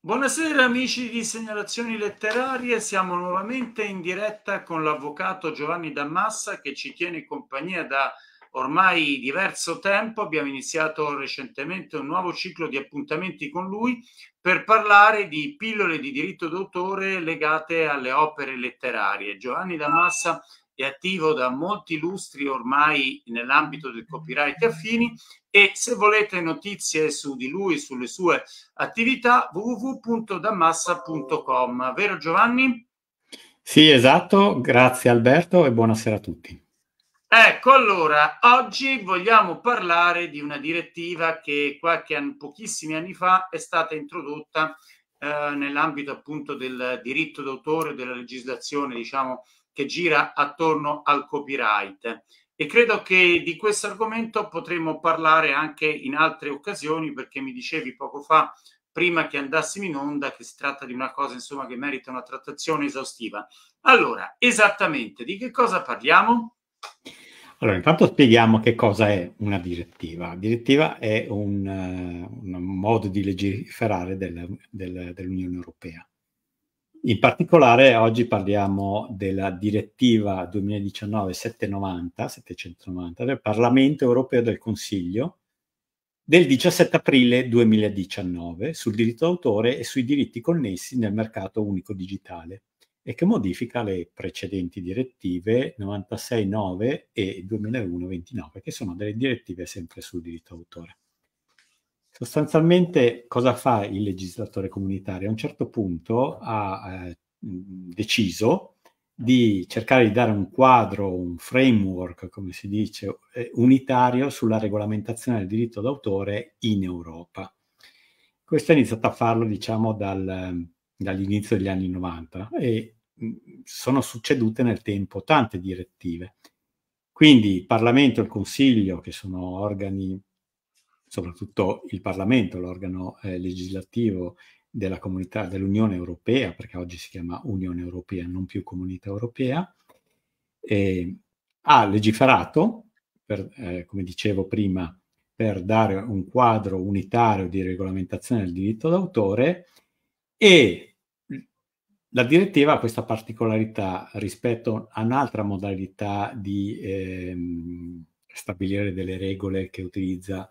Buonasera amici di Segnalazioni Letterarie, siamo nuovamente in diretta con l'avvocato Giovanni Dammassa che ci tiene in compagnia da ormai diverso tempo. Abbiamo iniziato recentemente un nuovo ciclo di appuntamenti con lui per parlare di pillole di diritto d'autore legate alle opere letterarie. Giovanni Dammassa è attivo da molti lustri ormai nell'ambito del copyright affini e se volete notizie su di lui, sulle sue attività, www.dammassa.com. Vero Giovanni? Sì, esatto. Grazie Alberto e buonasera a tutti. Ecco, allora, oggi vogliamo parlare di una direttiva che qualche anno, pochissimi anni fa è stata introdotta eh, nell'ambito appunto del diritto d'autore, della legislazione, diciamo, che gira attorno al copyright. E credo che di questo argomento potremo parlare anche in altre occasioni, perché mi dicevi poco fa, prima che andassimo in onda, che si tratta di una cosa insomma che merita una trattazione esaustiva. Allora, esattamente di che cosa parliamo? Allora, intanto spieghiamo che cosa è una direttiva. La direttiva è un, eh, un modo di legiferare del, del, dell'Unione Europea. In particolare oggi parliamo della direttiva 2019-790, del Parlamento europeo e del Consiglio del 17 aprile 2019 sul diritto d'autore e sui diritti connessi nel mercato unico digitale e che modifica le precedenti direttive 96-9 e 2001-29 che sono delle direttive sempre sul diritto d'autore. Sostanzialmente cosa fa il legislatore comunitario? A un certo punto ha eh, deciso di cercare di dare un quadro, un framework, come si dice, eh, unitario sulla regolamentazione del diritto d'autore in Europa. Questo è iniziato a farlo, diciamo, dal, dall'inizio degli anni 90 e mm, sono succedute nel tempo tante direttive. Quindi il Parlamento e il Consiglio, che sono organi soprattutto il Parlamento, l'organo eh, legislativo della comunità dell'Unione Europea, perché oggi si chiama Unione Europea, non più Comunità Europea, eh, ha legiferato, per, eh, come dicevo prima, per dare un quadro unitario di regolamentazione del diritto d'autore e la direttiva ha questa particolarità rispetto a un'altra modalità di ehm, stabilire delle regole che utilizza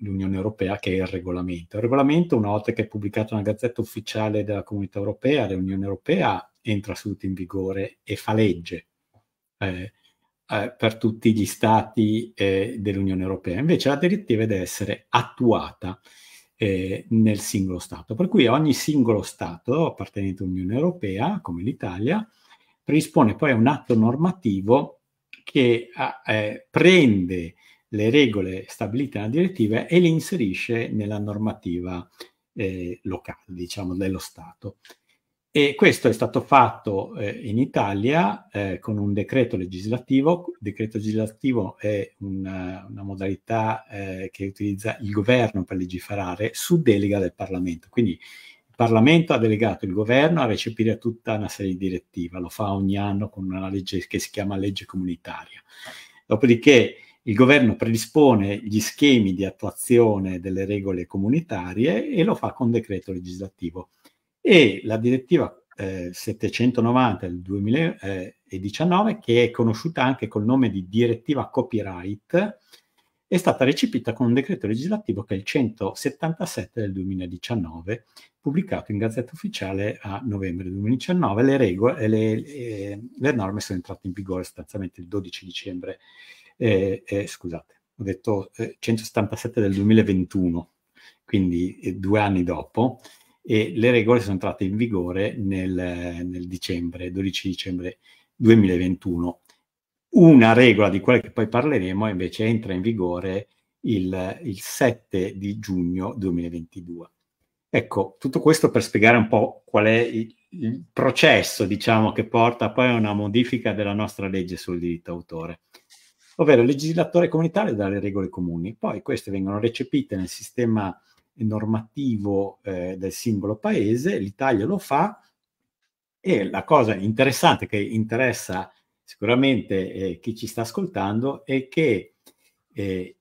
l'Unione Europea, che è il regolamento. Il regolamento, una volta che è pubblicato nella gazzetta ufficiale della Comunità Europea, l'Unione Europea entra subito in vigore e fa legge eh, eh, per tutti gli stati eh, dell'Unione Europea. Invece la direttiva deve essere attuata eh, nel singolo Stato. Per cui ogni singolo Stato appartenente all'Unione Europea, come l'Italia, predispone poi a un atto normativo che eh, prende le regole stabilite nella direttiva e le inserisce nella normativa eh, locale, diciamo, dello Stato. E questo è stato fatto eh, in Italia eh, con un decreto legislativo. Il decreto legislativo è una, una modalità eh, che utilizza il governo per legiferare su delega del Parlamento. Quindi il Parlamento ha delegato il governo a recepire tutta una serie di direttive, lo fa ogni anno con una legge che si chiama legge comunitaria. Dopodiché il governo predispone gli schemi di attuazione delle regole comunitarie e lo fa con decreto legislativo. E la direttiva eh, 790 del 2019, eh, che è conosciuta anche col nome di direttiva copyright, è stata recepita con un decreto legislativo che è il 177 del 2019, pubblicato in Gazzetta Ufficiale a novembre 2019. Le, regole, le, le, eh, le norme sono entrate in vigore sostanzialmente il 12 dicembre 2019 eh, eh, scusate, ho detto 177 eh, del 2021, quindi eh, due anni dopo, e le regole sono entrate in vigore nel, nel dicembre, 12 dicembre 2021. Una regola di quella che poi parleremo invece entra in vigore il, il 7 di giugno 2022. Ecco, tutto questo per spiegare un po' qual è il, il processo, diciamo, che porta poi a una modifica della nostra legge sul diritto d'autore ovvero il legislatore comunitario dà le regole comuni, poi queste vengono recepite nel sistema normativo eh, del singolo paese, l'Italia lo fa e la cosa interessante che interessa sicuramente eh, chi ci sta ascoltando è che eh,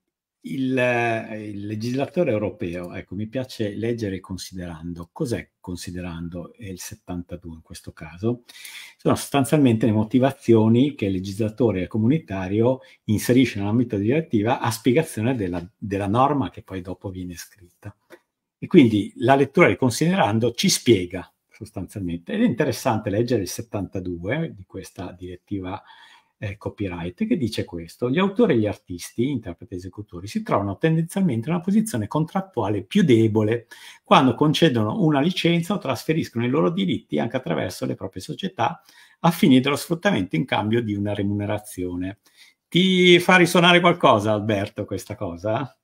il, eh, il, legislatore europeo, ecco, mi piace leggere considerando, cos'è considerando il 72 in questo caso? Sono sostanzialmente le motivazioni che il legislatore comunitario inserisce nell'ambito della direttiva a spiegazione della, della norma che poi dopo viene scritta. E quindi la lettura del considerando ci spiega sostanzialmente, ed è interessante leggere il 72 di questa direttiva europea eh, copyright, che dice questo. Gli autori e gli artisti, interpreti e esecutori, si trovano tendenzialmente in una posizione contrattuale più debole quando concedono una licenza o trasferiscono i loro diritti anche attraverso le proprie società a fini dello sfruttamento in cambio di una remunerazione. Ti fa risuonare qualcosa, Alberto, questa cosa?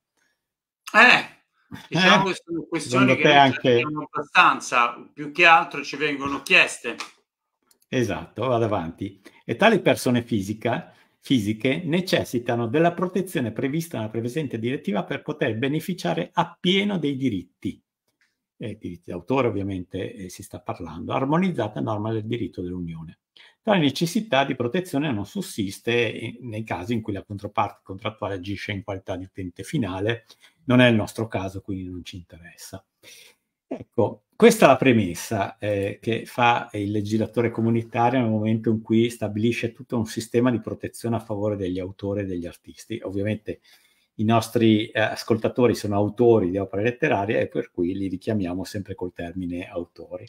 Eh, eh? diciamo eh, che sono questioni che anche... abbastanza, più che altro ci vengono chieste. Esatto, vado avanti. E tali persone fisica, fisiche necessitano della protezione prevista nella presente direttiva per poter beneficiare appieno dei diritti. Eh, diritti d'autore ovviamente eh, si sta parlando, armonizzata a norma del diritto dell'Unione. Tale necessità di protezione non sussiste eh, nei casi in cui la controparte contrattuale agisce in qualità di utente finale, non è il nostro caso, quindi non ci interessa. Ecco, questa è la premessa eh, che fa il legislatore comunitario nel momento in cui stabilisce tutto un sistema di protezione a favore degli autori e degli artisti. Ovviamente i nostri eh, ascoltatori sono autori di opere letterarie e per cui li richiamiamo sempre col termine autori.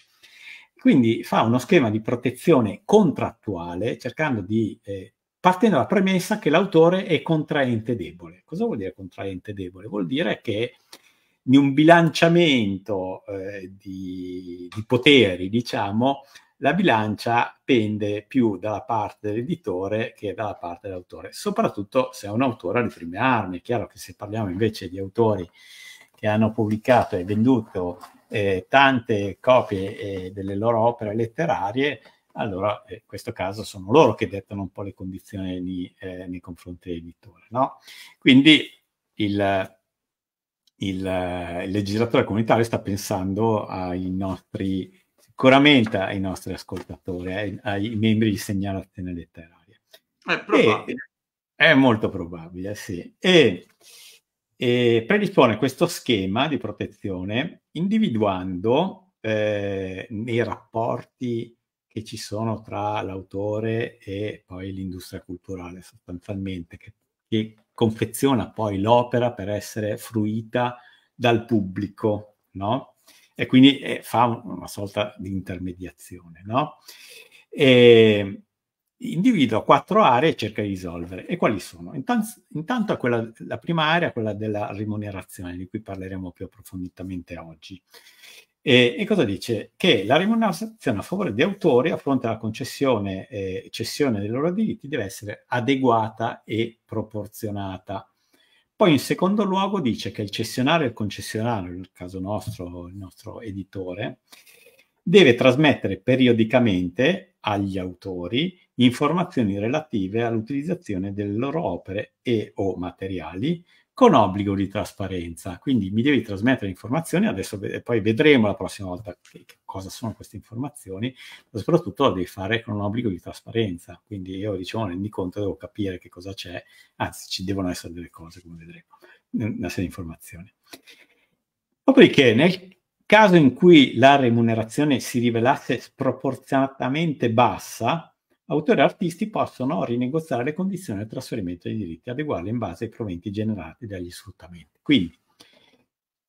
Quindi fa uno schema di protezione contrattuale cercando di eh, partendo dalla premessa che l'autore è contraente debole. Cosa vuol dire contraente debole? Vuol dire che di un bilanciamento eh, di, di, poteri, diciamo, la bilancia pende più dalla parte dell'editore che dalla parte dell'autore, soprattutto se è un autore di prime armi. È chiaro che se parliamo invece di autori che hanno pubblicato e venduto eh, tante copie eh, delle loro opere letterarie, allora eh, in questo caso sono loro che dettano un po' le condizioni eh, nei confronti dell'editore. No? Quindi il, il, eh, il legislatore comunitario sta pensando ai nostri, sicuramente ai nostri ascoltatori, ai, ai membri di segnalazione letteraria. È probabile. E, è molto probabile, sì. E, e predispone questo schema di protezione individuando eh, nei rapporti che ci sono tra l'autore e poi l'industria culturale sostanzialmente, che, che confeziona poi l'opera per essere fruita dal pubblico, no? E quindi eh, fa una sorta di intermediazione, no? E individua quattro aree e cerca di risolvere. E quali sono? Intanto, intanto quella, la prima area, quella della remunerazione, di cui parleremo più approfonditamente oggi. E, e, cosa dice? Che la remunerazione a favore di autori a fronte alla concessione e eh, cessione dei loro diritti deve essere adeguata e proporzionata. Poi in secondo luogo dice che il cessionario e il concessionario, nel caso nostro, il nostro editore, deve trasmettere periodicamente agli autori informazioni relative all'utilizzazione delle loro opere e o materiali, con obbligo di trasparenza. Quindi mi devi trasmettere informazioni, adesso e poi vedremo la prossima volta che, che cosa sono queste informazioni, ma soprattutto lo devi fare con un obbligo di trasparenza. Quindi io diciamo nel conto devo capire che cosa c'è, anzi ci devono essere delle cose, come vedremo, una serie di informazioni. Dopodiché, nel caso in cui la remunerazione si rivelasse sproporzionatamente bassa, autori e artisti possono rinegoziare le condizioni del trasferimento dei diritti, adeguarli in base ai proventi generati dagli sfruttamenti. Quindi,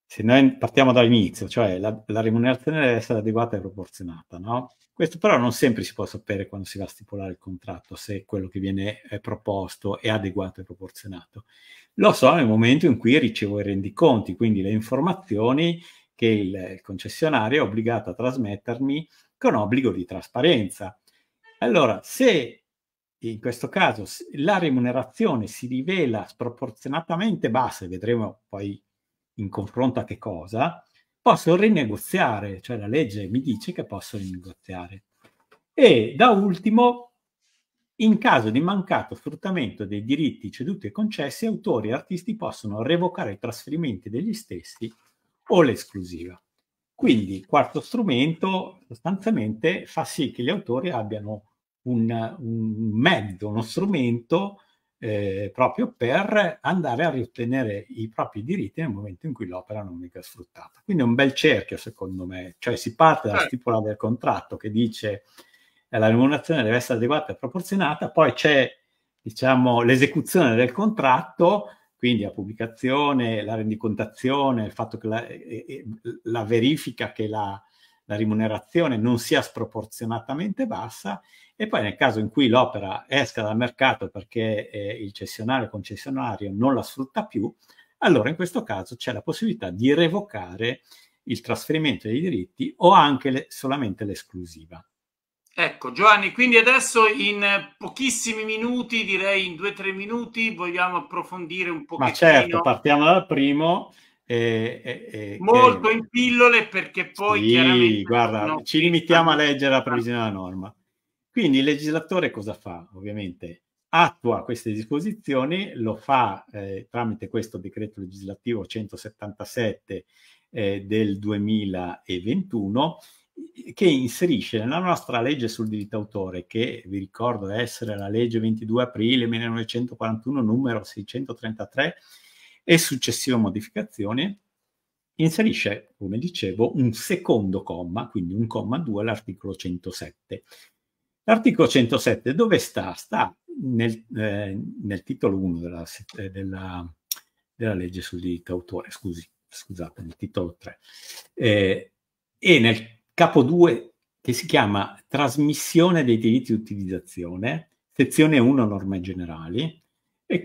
se noi partiamo dall'inizio, cioè la, la remunerazione deve essere adeguata e proporzionata, no? Questo però non sempre si può sapere quando si va a stipulare il contratto, se quello che viene eh, proposto è adeguato e proporzionato. Lo so nel momento in cui ricevo i rendiconti, quindi le informazioni che il concessionario è obbligato a trasmettermi con obbligo di trasparenza. Allora, se in questo caso la remunerazione si rivela sproporzionatamente bassa, vedremo poi in confronto a che cosa, posso rinegoziare, cioè la legge mi dice che posso rinegoziare. E da ultimo, in caso di mancato sfruttamento dei diritti ceduti e concessi, autori e artisti possono revocare i trasferimenti degli stessi o l'esclusiva. Quindi, quarto strumento sostanzialmente fa sì che gli autori abbiano un, un mezzo, uno strumento eh, proprio per andare a riottenere i propri diritti nel momento in cui l'opera non venga sfruttata. Quindi è un bel cerchio secondo me, cioè si parte dalla eh. stipula del contratto che dice che eh, la remunerazione deve essere adeguata e proporzionata, poi c'è diciamo, l'esecuzione del contratto quindi la pubblicazione, la rendicontazione, il fatto che la, la verifica che la, la rimunerazione non sia sproporzionatamente bassa e poi nel caso in cui l'opera esca dal mercato perché eh, il cessionario concessionario non la sfrutta più, allora in questo caso c'è la possibilità di revocare il trasferimento dei diritti o anche le, solamente l'esclusiva. Ecco Giovanni, quindi adesso in pochissimi minuti, direi in due o tre minuti, vogliamo approfondire un pochettino. Ma certo, partiamo dal primo e, e, e, molto in pillole perché poi sì, guarda, no, ci limitiamo a leggere la previsione della norma. Quindi il legislatore cosa fa? Ovviamente attua queste disposizioni, lo fa eh, tramite questo decreto legislativo 177 eh, del 2021 che inserisce nella nostra legge sul diritto d'autore, che vi ricordo essere la legge 22 aprile 1941 numero 633 e successiva modificazione inserisce, come dicevo, un secondo comma, quindi un comma 2 all'articolo 107. L'articolo 107 dove sta? Sta nel, eh, nel titolo 1 della, eh, della, della, legge sul diritto autore, scusi, scusate, nel titolo 3, eh, e nel capo 2 che si chiama Trasmissione dei diritti di utilizzazione, sezione 1 norme generali, e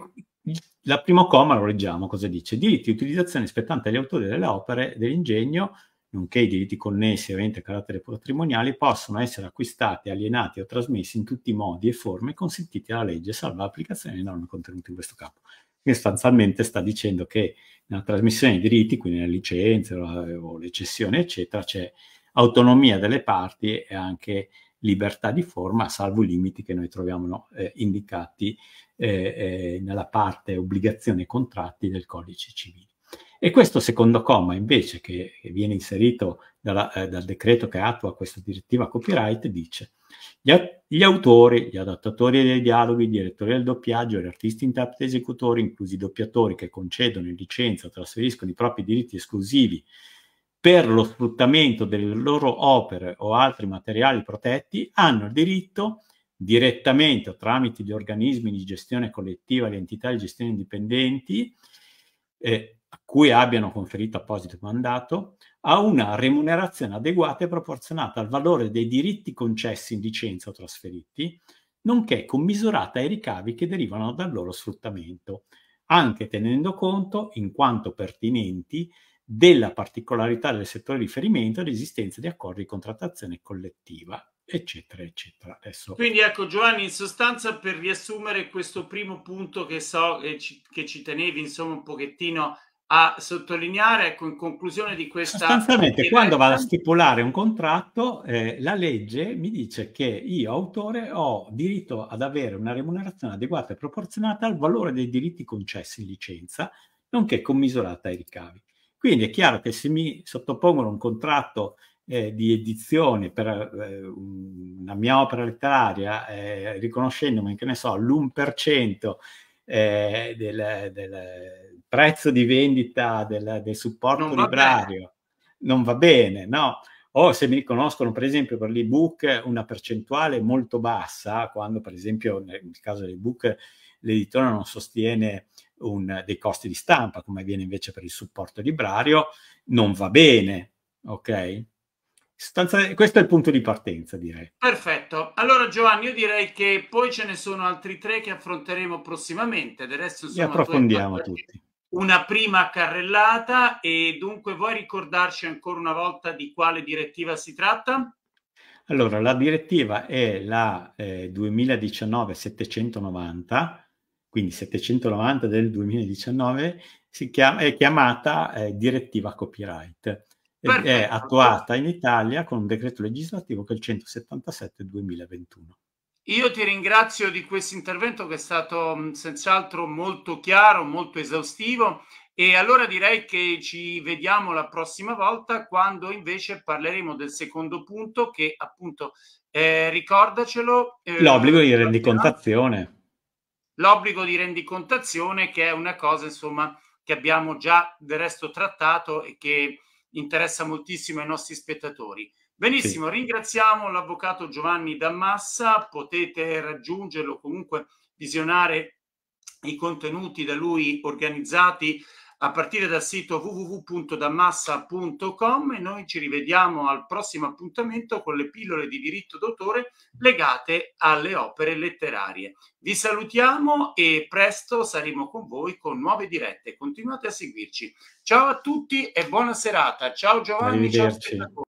la primo comma lo leggiamo, cosa dice? Diritti di utilizzazione spettanti agli autori delle opere dell'ingegno, nonché i diritti connessi ovviamente a carattere patrimoniale, possono essere acquistati, alienati o trasmessi in tutti i modi e forme consentiti dalla legge, salva l'applicazione delle norme contenute in questo capo. Che sostanzialmente sta dicendo che nella trasmissione dei diritti, quindi nelle licenze eh, o le cessioni, eccetera, c'è autonomia delle parti e anche libertà di forma, salvo i limiti che noi troviamo no, eh, indicati eh, eh, nella parte obbligazione e contratti del codice civile. E questo secondo comma, invece, che, che viene inserito dalla, eh, dal decreto che attua questa direttiva copyright, dice gli, a- gli, autori, gli adattatori dei dialoghi, i direttori del doppiaggio, gli artisti interpreti esecutori, inclusi i doppiatori che concedono in licenza o trasferiscono i propri diritti esclusivi per lo sfruttamento delle loro opere o altri materiali protetti hanno il diritto direttamente o tramite gli organismi di gestione collettiva, le entità di gestione indipendenti, eh, a cui abbiano conferito apposito mandato, a una remunerazione adeguata e proporzionata al valore dei diritti concessi in licenza o trasferiti, nonché commisurata ai ricavi che derivano dal loro sfruttamento, anche tenendo conto, in quanto pertinenti, della particolarità del settore di riferimento e l'esistenza di accordi di contrattazione collettiva, eccetera, eccetera. Adesso... Quindi ecco Giovanni, in sostanza per riassumere questo primo punto che so che ci, che ci tenevi insomma un pochettino a sottolineare, ecco in conclusione di questa... Sostanzialmente quando vado a stipulare un contratto, eh, la legge mi dice che io autore ho diritto ad avere una remunerazione adeguata e proporzionata al valore dei diritti concessi in licenza, nonché commisurata ai ricavi. Quindi è chiaro che se mi sottopongono un contratto eh, di edizione per eh, una mia opera letteraria, eh, riconoscendomi, che ne so, l'1% eh, del, del, prezzo di vendita del, del supporto non librario, non va bene, no? o se mi riconoscono per esempio per l'ebook una percentuale molto bassa, quando per esempio nel caso dell'ebook l'editore non sostiene un, dei costi di stampa, come avviene invece per il supporto librario, non va bene, ok? questo è il punto di partenza, direi. Perfetto. Allora, Giovanni, io direi che poi ce ne sono altri tre che affronteremo prossimamente. Del resto, insomma, approfondiamo tutti. Una prima carrellata e dunque vuoi ricordarci ancora una volta di quale direttiva si tratta? Allora, la direttiva è la eh, 2019-790 quindi 790 del 2019, chiama, è chiamata eh, direttiva copyright. Perfetto. È attuata in Italia con un decreto legislativo che è il 177 2021. Io ti ringrazio di questo intervento che è stato senz'altro molto chiaro, molto esaustivo e allora direi che ci vediamo la prossima volta quando invece parleremo del secondo punto che appunto eh, ricordacelo. Eh, L'obbligo di rendicontazione l'obbligo di rendicontazione, che è una cosa insomma che abbiamo già del resto trattato e che interessa moltissimo ai nostri spettatori. Benissimo, sì. ringraziamo l'avvocato Giovanni Dammassa, potete raggiungerlo comunque, visionare i contenuti da lui organizzati a partire dal sito www.damassa.com e noi ci rivediamo al prossimo appuntamento con le pillole di diritto d'autore legate alle opere letterarie. Vi salutiamo e presto saremo con voi con nuove dirette. Continuate a seguirci. Ciao a tutti e buona serata. Ciao Giovanni, ciao